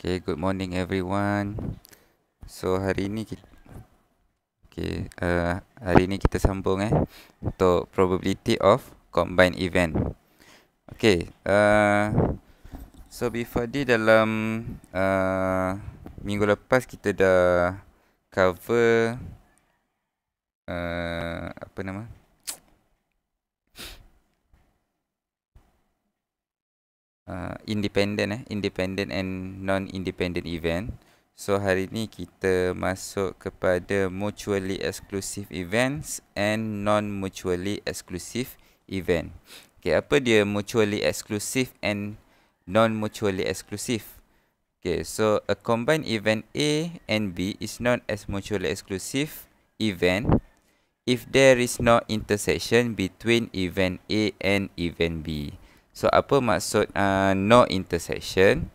Okay, good morning everyone. So hari ini kita, okay, uh, hari ini kita sambung eh untuk probability of combined event. Okay, uh, so before di dalam uh, minggu lepas kita dah cover uh, apa nama? uh, independent eh independent and non independent event so hari ni kita masuk kepada mutually exclusive events and non mutually exclusive event okey apa dia mutually exclusive and non mutually exclusive okey so a combined event A and B is known as mutually exclusive event if there is no intersection between event A and event B. So apa maksud uh, no intersection?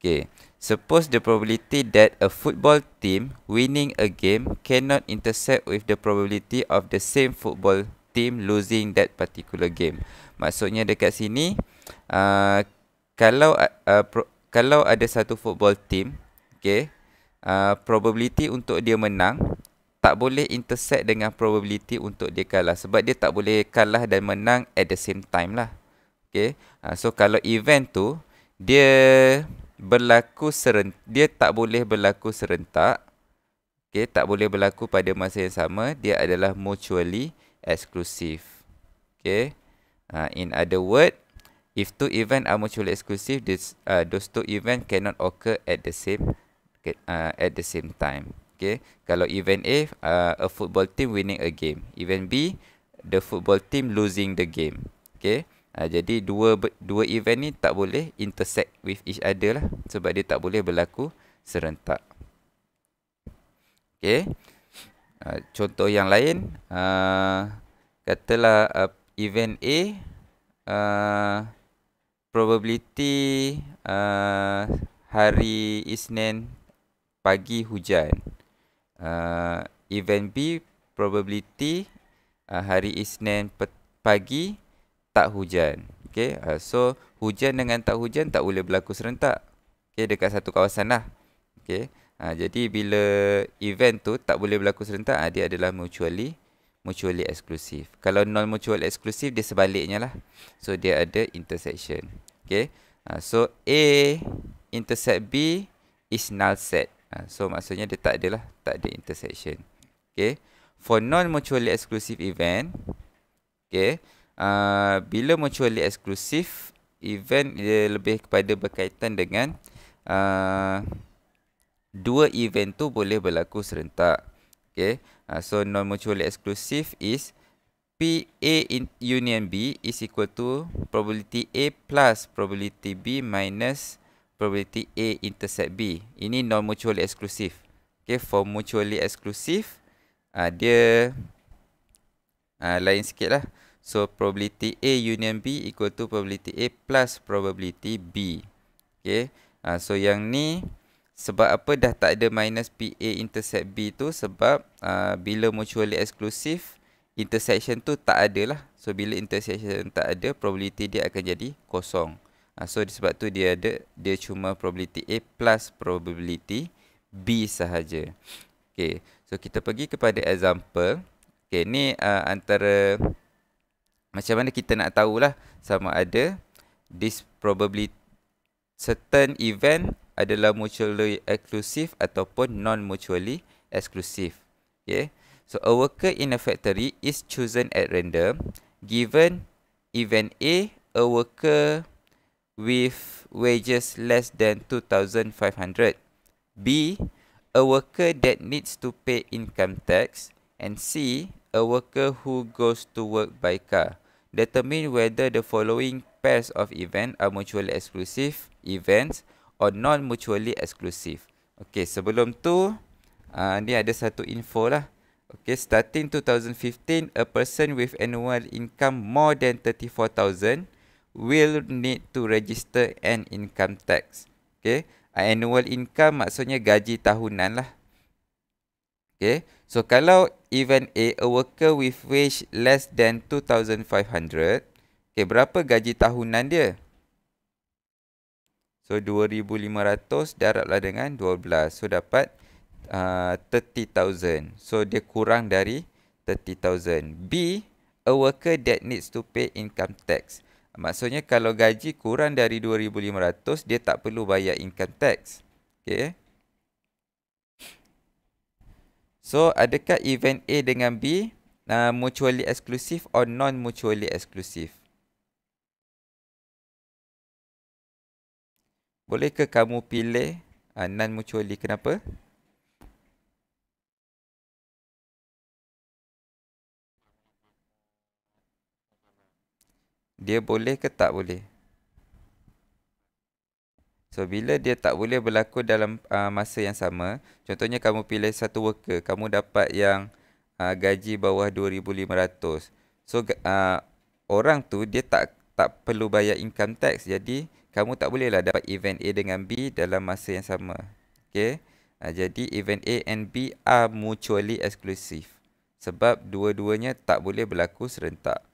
Okay. Suppose the probability that a football team winning a game cannot intersect with the probability of the same football team losing that particular game. Maksudnya dekat sini uh, kalau uh, uh pro, kalau ada satu football team, okay, uh, probability untuk dia menang tak boleh intersect dengan probability untuk dia kalah sebab dia tak boleh kalah dan menang at the same time lah. Okay. Ha, so kalau event tu dia berlaku serent, dia tak boleh berlaku serentak. Okay, tak boleh berlaku pada masa yang sama. Dia adalah mutually exclusive. Okay. Uh, ha, in other word, if two event are mutually exclusive, this, uh, those two event cannot occur at the same uh, at the same time. Okay. Kalau event A, uh, a football team winning a game. Event B, the football team losing the game. Okay. Ha, jadi dua dua event ni tak boleh intersect with each other lah sebab dia tak boleh berlaku serentak. Okey. Ha, contoh yang lain ha, katalah uh, event A uh, probability uh, hari Isnin pagi hujan. Uh, event B probability uh, hari Isnin pagi hujan tak hujan. Okay, uh, so hujan dengan tak hujan tak boleh berlaku serentak. Okay, dekat satu kawasan lah. Okay, uh, jadi bila event tu tak boleh berlaku serentak, uh, dia adalah mutually mutually exclusive. Kalau non mutually exclusive, dia sebaliknya lah. So dia ada intersection. Okay, uh, so A intersect B is null set. Uh, so maksudnya dia tak ada lah, tak ada intersection. Okay, for non mutually exclusive event, okay, Ah, bila mutually exclusive event dia lebih kepada berkaitan dengan uh, dua event tu boleh berlaku serentak. Okay. Uh, so non mutually exclusive is PA in union B is equal to probability A plus probability B minus probability A intersect B. Ini non mutually exclusive. Okay, for mutually exclusive, uh, dia uh, lain sikit lah. So probability A union B equal to probability A plus probability B. Okay. Ha, so yang ni sebab apa dah tak ada minus P A intersect B tu sebab uh, bila mutually exclusive intersection tu tak ada lah. So bila intersection tak ada probability dia akan jadi kosong. Ha, so sebab tu dia ada dia cuma probability A plus probability B sahaja. Okay. So kita pergi kepada example. Okay ni uh, antara macam mana kita nak tahulah sama ada this probably certain event adalah mutually exclusive ataupun non mutually exclusive. Okay. So a worker in a factory is chosen at random given event A a worker with wages less than 2500. B a worker that needs to pay income tax and C a worker who goes to work by car determine whether the following pairs of events are mutually exclusive events or non-mutually exclusive. Okay, sebelum tu, uh, ni ada satu info lah. Okay, starting 2015, a person with annual income more than 34,000 will need to register an income tax. Okay, ah, annual income maksudnya gaji tahunan lah. Okay. So kalau event A a worker with wage less than 2500, okay, berapa gaji tahunan dia? So 2500 daraplah dengan 12. So dapat uh, 30,000. So dia kurang dari 30,000. B a worker that needs to pay income tax. Maksudnya kalau gaji kurang dari 2500, dia tak perlu bayar income tax. Okay. so adakah even a dengan b uh, mutualli exclusive or non mutually exclusive boleh ke kamu pilih uh, nan mutuali kenapa dia boleh ketak boleh So bila dia tak boleh berlaku dalam uh, masa yang sama, contohnya kamu pilih satu worker, kamu dapat yang uh, gaji bawah 2500. So uh, orang tu dia tak tak perlu bayar income tax. Jadi kamu tak bolehlah dapat event A dengan B dalam masa yang sama. Okay. Uh, jadi event A and B are mutually exclusive. Sebab dua-duanya tak boleh berlaku serentak.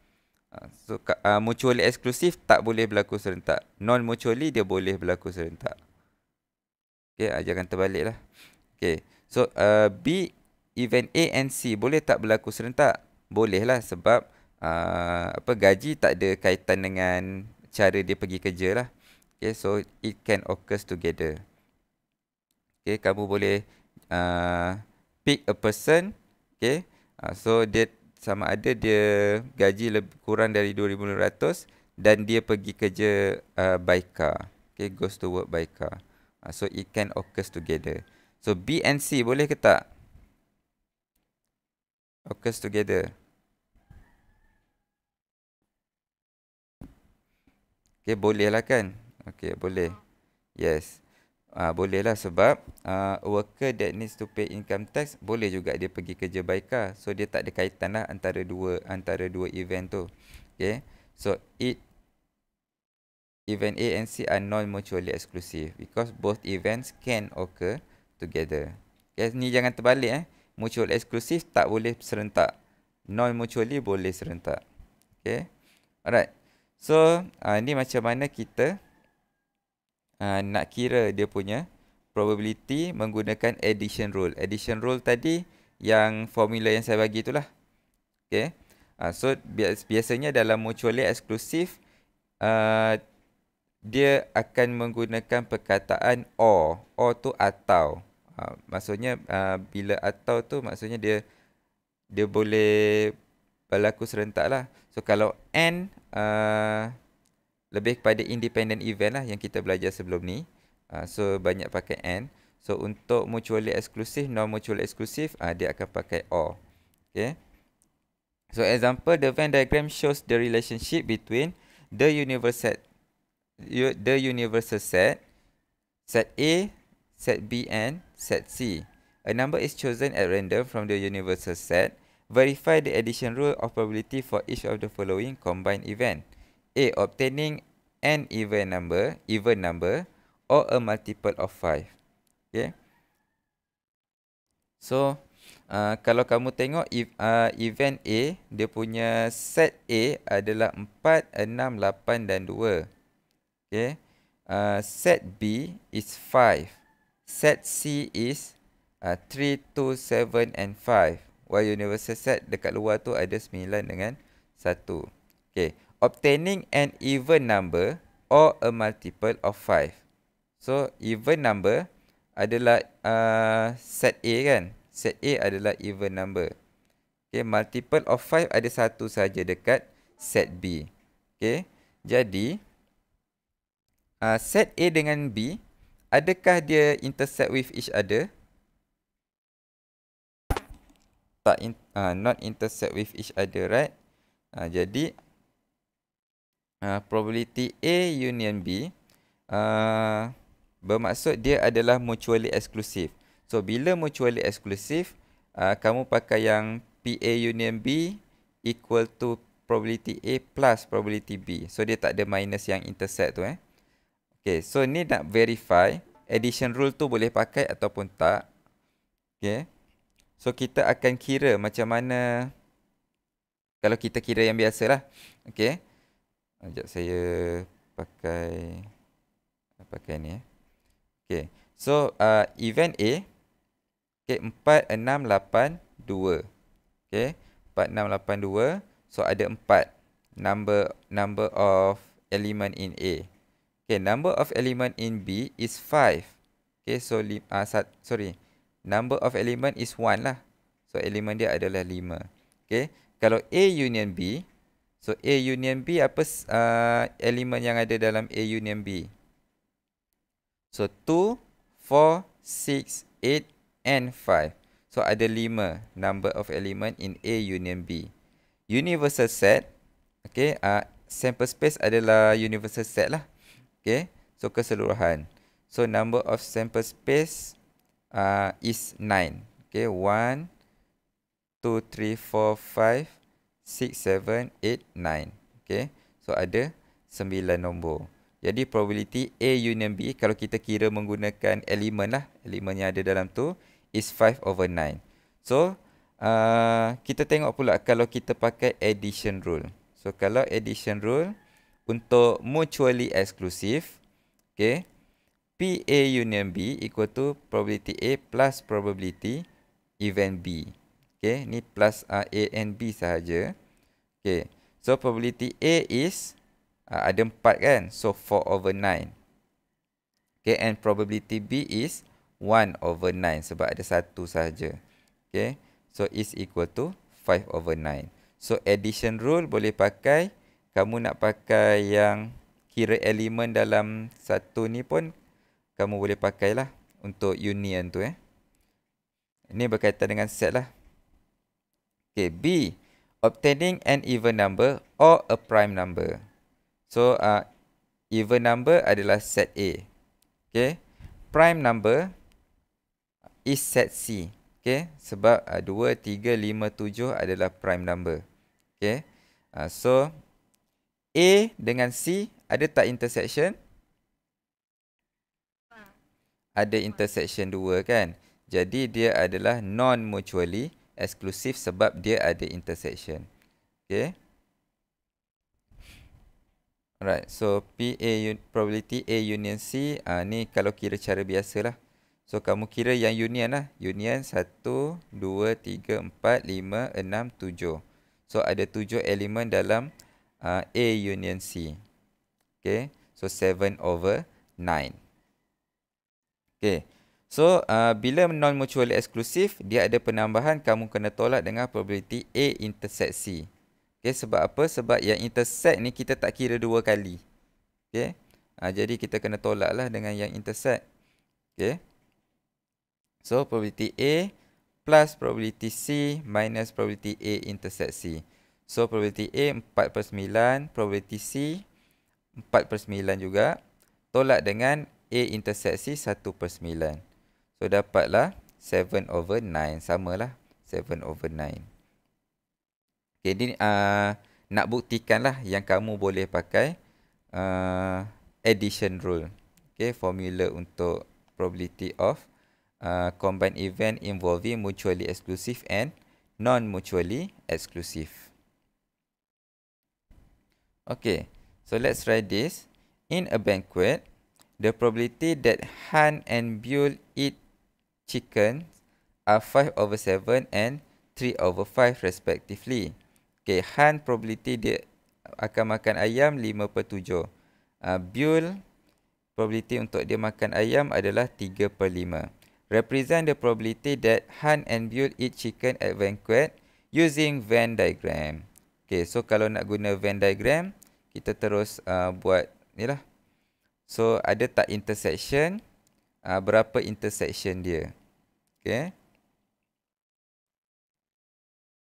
Ah, so uh, mutually eksklusif tak boleh berlaku serentak. Non mutually dia boleh berlaku serentak. Okay, uh, jangan terbalik lah. Okay, so uh, B event A and C boleh tak berlaku serentak? Boleh lah sebab uh, apa gaji tak ada kaitan dengan cara dia pergi kerja lah. Okay, so it can occur together. Okay, kamu boleh uh, pick a person. Okay, uh, so dia sama ada dia gaji lebih kurang dari 2500 dan dia pergi kerja uh, by car okay goes to work by car uh, so it can occur together so b and c boleh ke tak occurs together okay boleh lah kan okay boleh yes Ah, boleh lah sebab uh, worker that needs to pay income tax boleh juga dia pergi kerja baika. So dia tak ada kaitan lah antara dua antara dua event tu. Okay. So it event A and C are non mutually exclusive because both events can occur together. Okay, ni jangan terbalik eh. Mutual exclusive tak boleh serentak. Non mutually boleh serentak. Okay. Alright. So uh, ni macam mana kita Ha, nak kira dia punya probability menggunakan addition rule. Addition rule tadi yang formula yang saya bagi itulah. Okay. Uh, so bias biasanya dalam mutually exclusive uh, dia akan menggunakan perkataan or. Or tu atau. Uh, maksudnya uh, bila atau tu maksudnya dia dia boleh berlaku serentak lah. So kalau n uh, lebih kepada independent event lah yang kita belajar sebelum ni. Uh, so banyak pakai and. So untuk mutually exclusive, non mutually exclusive, uh, dia akan pakai or. Okay. So example, the Venn diagram shows the relationship between the universal set, the universal set, set A, set B and set C. A number is chosen at random from the universal set. Verify the addition rule of probability for each of the following combined event. A. Obtaining an even number, even number, or a multiple of 5. Okay. So, uh, kalau kamu tengok if, uh, event A, dia punya set A adalah 4, 6, 8 dan 2. Okay. Uh, set B is 5. Set C is uh, 3, 2, 7 and 5. While universal set dekat luar tu ada 9 dengan 1. Okay obtaining an even number or a multiple of 5. So, even number adalah uh, set A kan? Set A adalah even number. Okay, multiple of 5 ada satu saja dekat set B. Okay, jadi uh, set A dengan B, adakah dia intersect with each other? Tak, in, uh, not intersect with each other, right? Uh, jadi, uh, probability A union B uh, bermaksud dia adalah mutually exclusive. So bila mutually exclusive, uh, kamu pakai yang P A union B equal to probability A plus probability B. So dia tak ada minus yang intersect tu eh. Okay, so ni nak verify addition rule tu boleh pakai ataupun tak. Okay. So kita akan kira macam mana kalau kita kira yang biasalah. Okay. Sekejap saya pakai pakai ni eh. Okay. So uh, event A. Okay. 4, 6, 8, 2. Okay. 4, 6, 8, 2. So ada 4. Number number of element in A. Okay. Number of element in B is 5. Okay. So li, uh, sat, sorry. Number of element is 1 lah. So element dia adalah 5. Okay. Kalau A union B. So A union B apa uh, elemen yang ada dalam A union B? So 2, 4, 6, 8 and 5. So ada 5 number of element in A union B. Universal set. Okay. Uh, sample space adalah universal set lah. Okay. So keseluruhan. So number of sample space uh, is 9. Okay. 1, 2, 3, 4, 5. 9. Okay. So, ada 9 nombor. Jadi, probability A union B, kalau kita kira menggunakan elemen lah, elemen yang ada dalam tu, is 5 over 9. So, uh, kita tengok pula kalau kita pakai addition rule. So, kalau addition rule, untuk mutually exclusive, okay, A union B equal to probability A plus probability event B. Okay, ni plus uh, A and B sahaja. Okay, so probability A is uh, ada 4 kan? So, 4 over 9. Okay, and probability B is 1 over 9 sebab ada 1 sahaja. Okay, so is equal to 5 over 9. So, addition rule boleh pakai. Kamu nak pakai yang kira elemen dalam satu ni pun kamu boleh pakailah untuk union tu eh. Ini berkaitan dengan set lah. Okay, B. Obtaining an even number or a prime number. So, uh, even number adalah set A. Okay. Prime number is set C. Okay. Sebab uh, 2, 3, 5, 7 adalah prime number. Okay. Uh, so, A dengan C ada tak intersection? Ada intersection 2 kan? Jadi, dia adalah non-mutually eksklusif sebab dia ada intersection. Okay. Alright, so P A probability A union C, uh, ni kalau kira cara biasa lah. So, kamu kira yang union lah. Union 1, 2, 3, 4, 5, 6, 7. So, ada 7 elemen dalam uh, A union C. Okay, so 7 over 9. Okay, So uh, bila non mutually exclusive dia ada penambahan kamu kena tolak dengan probability A intersect C. Okey sebab apa? Sebab yang intersect ni kita tak kira dua kali. Okay, Uh, jadi kita kena tolak lah dengan yang intersect. Okay, So probability A plus probability C minus probability A intersect C. So probability A 4 per 9, probability C 4 per 9 juga. Tolak dengan A intersect C 1 per 9. So dapatlah 7 over 9 lah 7 over 9. Jadi ni uh, nak buktikanlah yang kamu boleh pakai uh, addition rule. okay? formula untuk probability of uh, combined event involving mutually exclusive and non mutually exclusive. Okay, So let's try this. In a banquet, the probability that Han and Buell eat chicken are 5 over 7 and 3 over 5 respectively. Okay, Han probability dia akan makan ayam 5 per 7. Uh, ah, Buell probability untuk dia makan ayam adalah 3 per 5. Represent the probability that Han and Buell eat chicken at banquet using Venn diagram. Okay, so kalau nak guna Venn diagram, kita terus uh, buat ni lah. So, ada tak intersection? Uh, berapa intersection dia? Okay.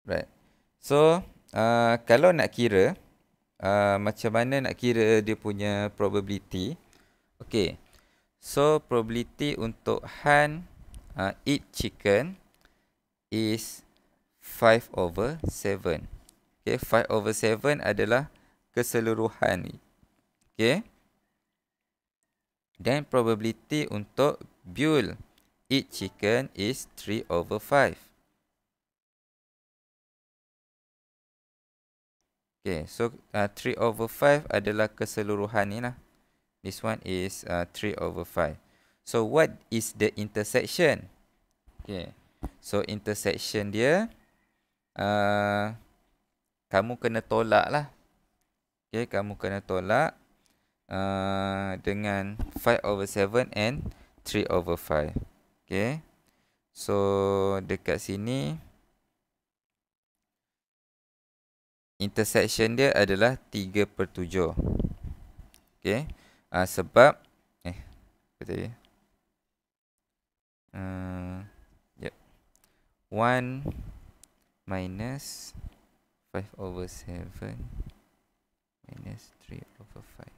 Right. So, uh, kalau nak kira, uh, macam mana nak kira dia punya probability. Okay. So, probability untuk Han uh, eat chicken is 5 over 7. Okay. 5 over 7 adalah keseluruhan. Okay. Then, probability untuk Buell. Eat chicken is 3 over 5. Okay, so uh, 3 over 5 adalah keseluruhan ni lah. This one is uh, 3 over 5. So, what is the intersection? Okay, so intersection dia, uh, kamu kena tolak lah. Okay, kamu kena tolak uh, dengan 5 over 7 and 3 over 5. Okay. So, dekat sini. Intersection dia adalah 3 per 7. Okay. Uh, sebab. Eh. Apa tadi? Uh, yep. 1 minus five over seven minus three over five.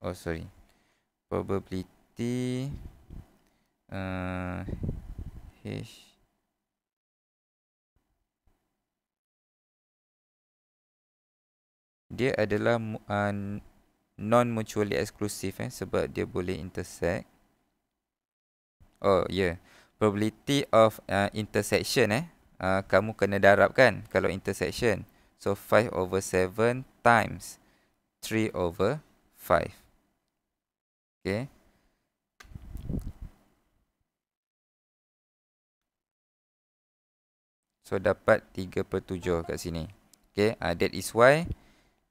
Oh, sorry. Probability uh, eh, hash dia adalah uh, ah, non mutually exclusive eh sebab dia boleh intersect oh ya. yeah probability of uh, intersection eh uh, kamu kena darab kan kalau intersection so 5 over 7 times 3 over 5 okey So dapat 3 per 7 kat sini Okay uh, that is why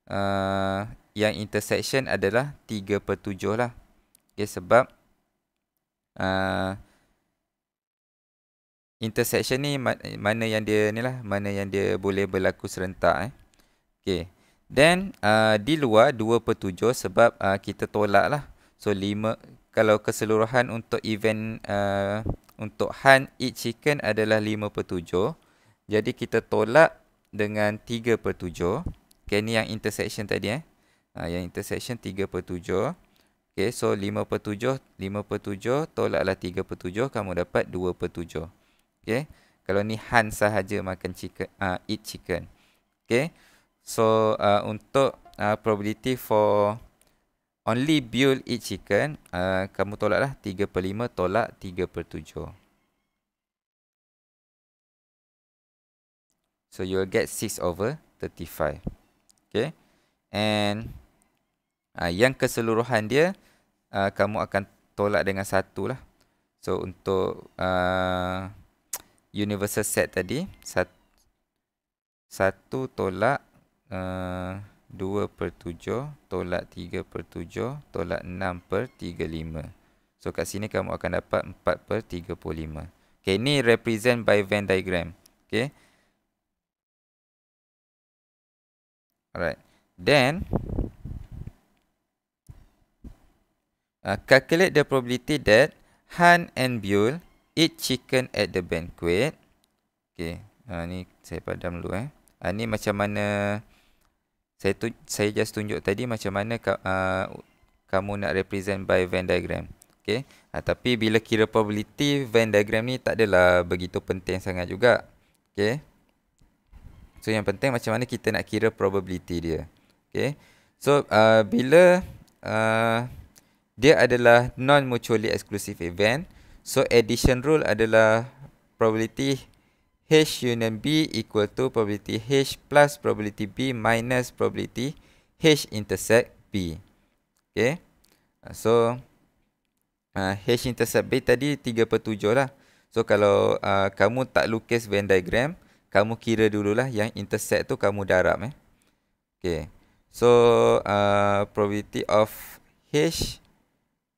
uh, Yang intersection adalah 3 per 7 lah Okay sebab uh, Intersection ni mana yang dia ni lah Mana yang dia boleh berlaku serentak eh Okay Then uh, di luar 2 per 7 sebab uh, kita tolak lah So 5 Kalau keseluruhan untuk event uh, Untuk hunt each chicken adalah 5 per 7 jadi kita tolak dengan 3 per 7. Okay, ni yang intersection tadi eh. Ha, yang intersection 3 per 7. Okay, so 5 per 7, 5 per 7, tolaklah 3 per 7, kamu dapat 2 per 7. Okay, kalau ni Han sahaja makan chicken, uh, eat chicken. Okay, so uh, untuk uh, probability for only Buell eat chicken, uh, kamu tolaklah 3 per 5, tolak 3 per 7. So you will get 6 over 35. Okay. And uh, yang keseluruhan dia, uh, kamu akan tolak dengan 1 lah. So untuk uh, universal set tadi, 1 tolak uh, per 7, tolak 3 per 7, tolak 6 per 35. So kat sini kamu akan dapat 4 per 35. Okay, ni represent by Venn diagram. Okay. Alright. Then uh, calculate the probability that Han and Buell eat chicken at the banquet. Okay. Uh, ni saya padam dulu eh. Uh, ni macam mana saya tu, saya just tunjuk tadi macam mana ka, uh, kamu nak represent by Venn diagram. Okay. Uh, tapi bila kira probability Venn diagram ni tak adalah begitu penting sangat juga. Okay. So yang penting macam mana kita nak kira probability dia. Okay. So uh, bila uh, dia adalah non mutually exclusive event, so addition rule adalah probability H union B equal to probability H plus probability B minus probability H intersect B. Okay. Uh, so uh, H intersect B tadi 3 per 7 lah. So kalau uh, kamu tak lukis Venn diagram, kamu kira dululah yang intersect tu kamu darab eh. Okay. So, uh, probability of H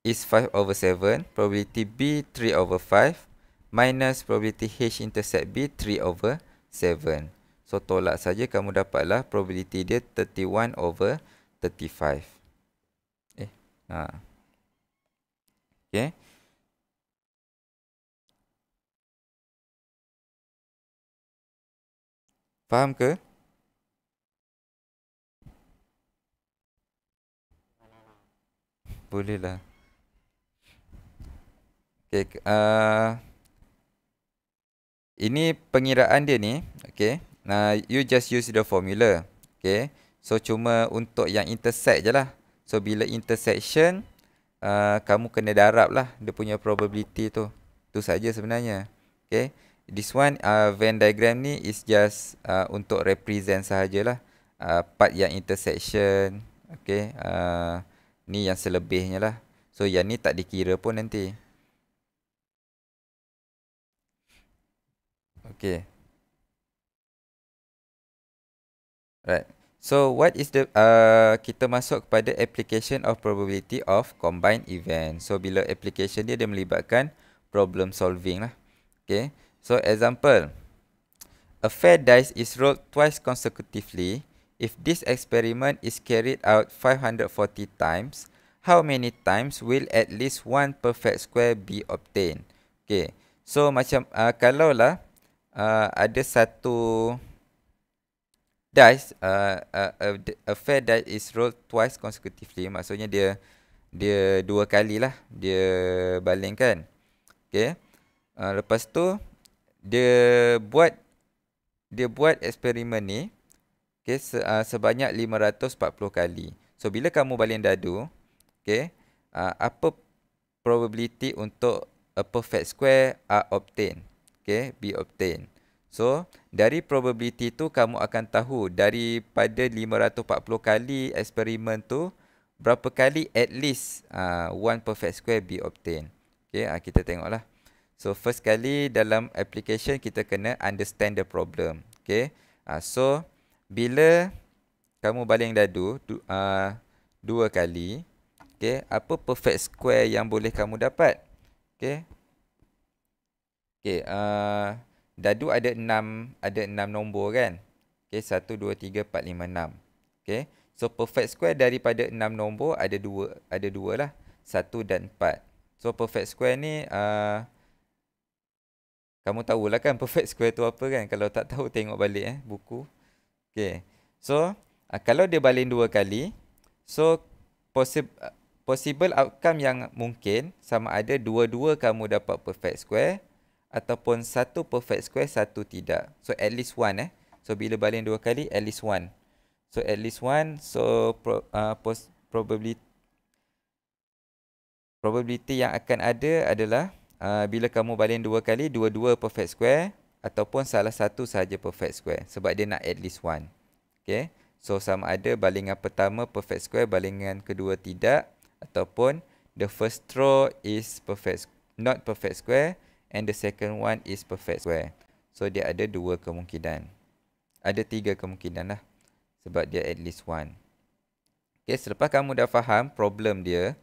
is 5 over 7. Probability B, 3 over 5. Minus probability H intersect B, 3 over 7. So, tolak saja kamu dapatlah probability dia 31 over 35. Eh, ha. Okay. Faham ke? Boleh lah. Okay. Uh, ini pengiraan dia ni. Okay. Nah, you just use the formula. Okay. So, cuma untuk yang intersect je lah. So, bila intersection, uh, kamu kena darab lah dia punya probability tu. Tu saja sebenarnya. Okay this one uh, Venn diagram ni is just uh, untuk represent sahajalah uh, part yang intersection okay uh, ni yang selebihnya lah so yang ni tak dikira pun nanti okay right so what is the uh, kita masuk kepada application of probability of combined event so bila application dia dia melibatkan problem solving lah okay So example, a fair dice is rolled twice consecutively. If this experiment is carried out 540 times, how many times will at least one perfect square be obtained? Okay, so macam uh, kalau lah uh, ada satu dice, uh, uh, a, a fair dice is rolled twice consecutively. Maksudnya dia dia dua kali lah dia baling kan. Okay, uh, lepas tu dia buat dia buat eksperimen ni okay se, uh, sebanyak 540 kali. So bila kamu baling dadu, okey, uh, ah, apa probability untuk a perfect square are obtain, Okey, be obtain. So dari probability tu kamu akan tahu daripada 540 kali eksperimen tu berapa kali at least uh, one perfect square be obtain. Okey, uh, kita tengoklah. So first kali dalam application kita kena understand the problem. Okay. Uh, so bila kamu baling dadu du, uh, dua kali. Okay. Apa perfect square yang boleh kamu dapat? Okay. Okay. Uh, dadu ada enam, ada enam nombor kan? Okay. Satu, dua, tiga, empat, lima, enam. Okay. So perfect square daripada enam nombor ada dua, ada dua lah. Satu dan empat. So perfect square ni... Uh, kamu tahulah kan perfect square tu apa kan kalau tak tahu tengok balik eh buku Okay, so uh, kalau dia baling dua kali so possib- possible outcome yang mungkin sama ada dua-dua kamu dapat perfect square ataupun satu perfect square satu tidak so at least one eh so bila baling dua kali at least one so at least one so pro, uh, pos- probability probability yang akan ada adalah uh, bila kamu baling dua kali, dua-dua perfect square ataupun salah satu sahaja perfect square sebab dia nak at least one. Okay. So, sama ada balingan pertama perfect square, balingan kedua tidak ataupun the first row is perfect not perfect square and the second one is perfect square. So, dia ada dua kemungkinan. Ada tiga kemungkinan lah sebab dia at least one. Okay, selepas kamu dah faham problem dia,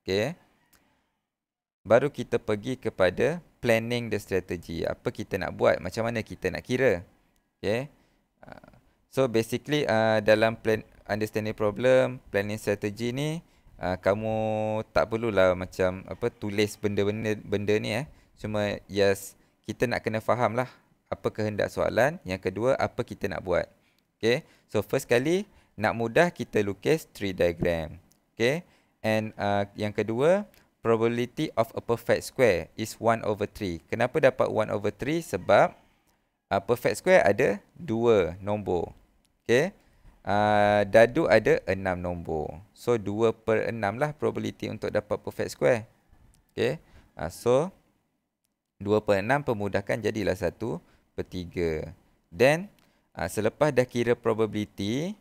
okay, baru kita pergi kepada planning the strategy. Apa kita nak buat, macam mana kita nak kira. Okay. Ah, so basically uh, dalam plan understanding problem, planning strategy ni uh, kamu tak perlulah macam apa tulis benda-benda benda ni eh. Cuma yes, kita nak kena faham lah apa kehendak soalan. Yang kedua, apa kita nak buat. Okay. So first kali nak mudah kita lukis tree diagram. Okay. And uh, yang kedua, probability of a perfect square is 1 over 3. Kenapa dapat 1 over 3? Sebab uh, perfect square ada 2 nombor. Okay. Uh, dadu ada 6 nombor. So, 2 per 6 lah probability untuk dapat perfect square. Okay. Uh, so, 2 per 6 pemudahkan jadilah 1 per 3. Then, uh, selepas dah kira probability,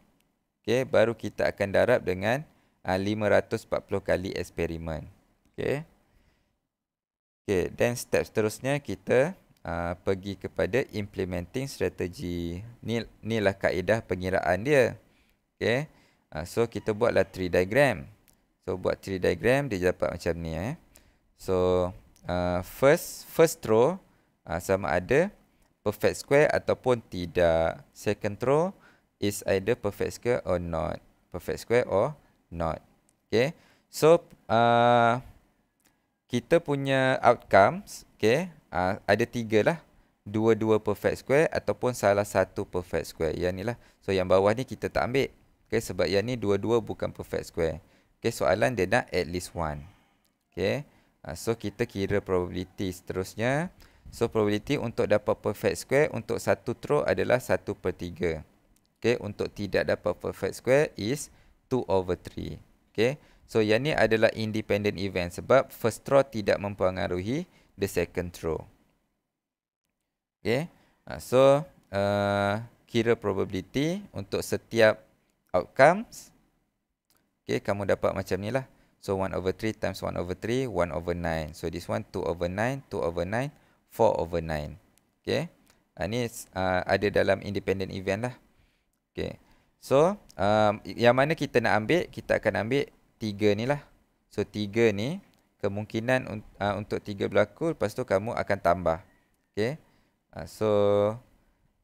okay, baru kita akan darab dengan uh, 540 kali eksperimen. Okay. Okay, then step seterusnya kita uh, pergi kepada implementing strategi Ni ni lah kaedah pengiraan dia. Okay. Uh, so kita buatlah tree diagram. So buat tree diagram dia dapat macam ni eh. So uh, first first row uh, sama ada perfect square ataupun tidak. Second row is either perfect square or not. Perfect square or not. Okay. So uh, kita punya outcomes, okay, uh, ada tiga lah. Dua-dua perfect square ataupun salah satu perfect square. Yang ni lah. So, yang bawah ni kita tak ambil. Okay, sebab yang ni dua-dua bukan perfect square. Okay, soalan dia nak at least one. Okay, uh, so kita kira probability seterusnya. So, probability untuk dapat perfect square untuk satu throw adalah satu per tiga. Okay, untuk tidak dapat perfect square is two over three, Okay. So yang ni adalah independent event sebab first throw tidak mempengaruhi the second throw. Okay. Ah, so uh, kira probability untuk setiap outcomes. Okay kamu dapat macam ni lah. So 1 over 3 times 1 over 3, 1 over 9. So this one 2 over 9, 2 over 9, 4 over 9. Okay. ini ah, uh, ada dalam independent event lah. Okay. So um, yang mana kita nak ambil, kita akan ambil tiga ni lah. So tiga ni kemungkinan uh, untuk tiga berlaku lepas tu kamu akan tambah. Okay. Uh, so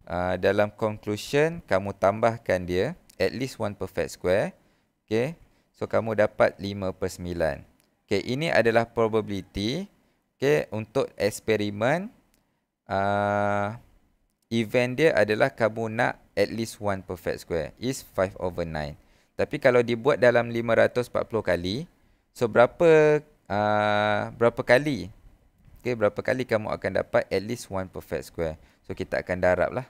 uh, dalam conclusion kamu tambahkan dia at least one perfect square. Okay. So kamu dapat lima per sembilan, Okay. Ini adalah probability. Okay. Untuk eksperimen. Uh, event dia adalah kamu nak at least one perfect square. Is five over nine. Tapi kalau dibuat dalam 540 kali, so berapa uh, berapa kali? Okay, berapa kali kamu akan dapat at least one perfect square. So kita akan darab lah.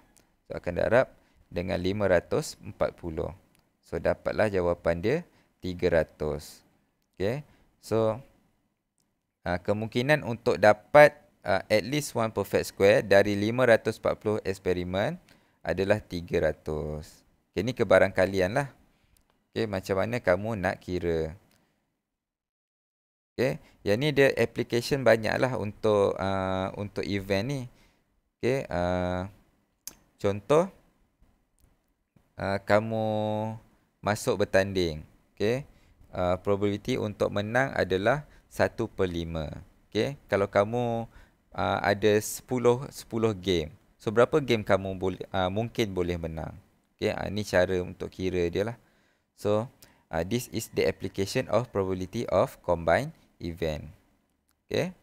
So akan darab dengan 540. So dapatlah jawapan dia 300. Okay. So uh, kemungkinan untuk dapat uh, at least one perfect square dari 540 eksperimen adalah 300. Okay, ni kebarangkalian lah. Okay, macam mana kamu nak kira. Okay, yang ni dia application banyaklah untuk uh, untuk event ni. Okay, uh, contoh uh, kamu masuk bertanding. Okay, uh, probability untuk menang adalah 1 per 5. Okay, kalau kamu uh, ada 10 10 game. So, berapa game kamu boleh, uh, mungkin boleh menang? Okay, uh, ni cara untuk kira dia lah. So, uh, this is the application of probability of combined event. Okay.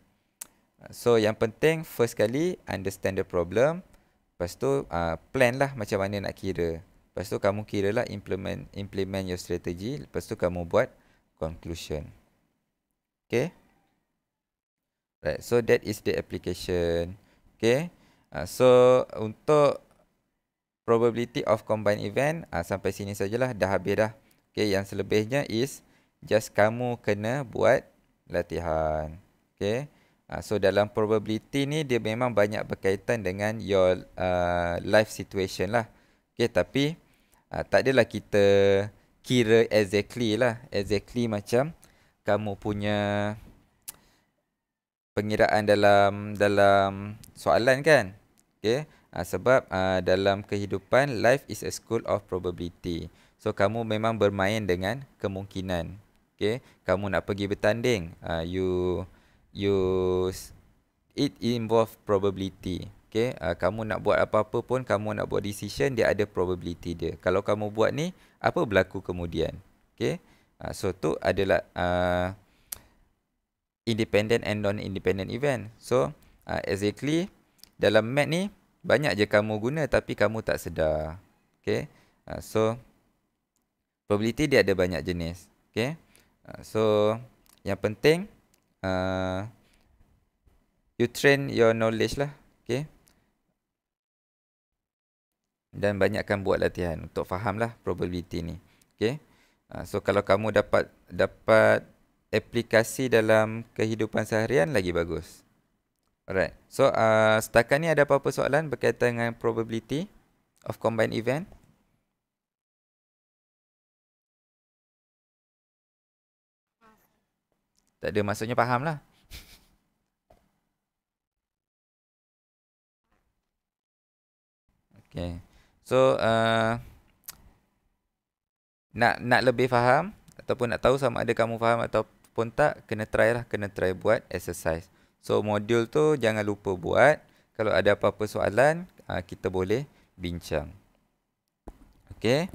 Uh, so, yang penting first kali understand the problem. Lepas tu, uh, plan lah macam mana nak kira. Lepas tu, kamu kira lah implement, implement your strategy. Lepas tu, kamu buat conclusion. Okay. Right. So, that is the application. Okay. Uh, so, untuk probability of combined event, uh, sampai sini sajalah. Dah habis dah. Okay, yang selebihnya is just kamu kena buat latihan. Okay, ah, so dalam probability ni dia memang banyak berkaitan dengan your uh, life situation lah. Okay, tapi uh, tak adalah kita kira exactly lah. Exactly macam kamu punya pengiraan dalam dalam soalan kan. Okay, uh, sebab uh, dalam kehidupan life is a school of probability. So kamu memang bermain dengan kemungkinan. Okay, kamu nak pergi bertanding, uh, you you it involve probability. Okay, uh, kamu nak buat apa-apa pun, kamu nak buat decision dia ada probability dia. Kalau kamu buat ni, apa berlaku kemudian? Okay, uh, so tu adalah uh, independent and non-independent event. So uh, exactly dalam mat ni banyak je kamu guna tapi kamu tak sedar. Okay, so probability dia ada banyak jenis okay? Ah, so yang penting uh, you train your knowledge lah okay? dan banyakkan buat latihan untuk fahamlah probability ni okay? uh, so kalau kamu dapat dapat aplikasi dalam kehidupan seharian lagi bagus alright so uh, setakat ni ada apa-apa soalan berkaitan dengan probability of combined event Tak ada maksudnya faham lah. Okay. So, uh, nak nak lebih faham ataupun nak tahu sama ada kamu faham ataupun tak, kena try lah. Kena try buat exercise. So, modul tu jangan lupa buat. Kalau ada apa-apa soalan, uh, kita boleh bincang. Okay.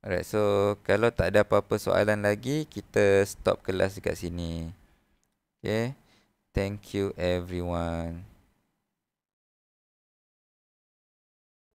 Alright, so kalau tak ada apa-apa soalan lagi, kita stop kelas dekat sini. Okay. Thank you everyone.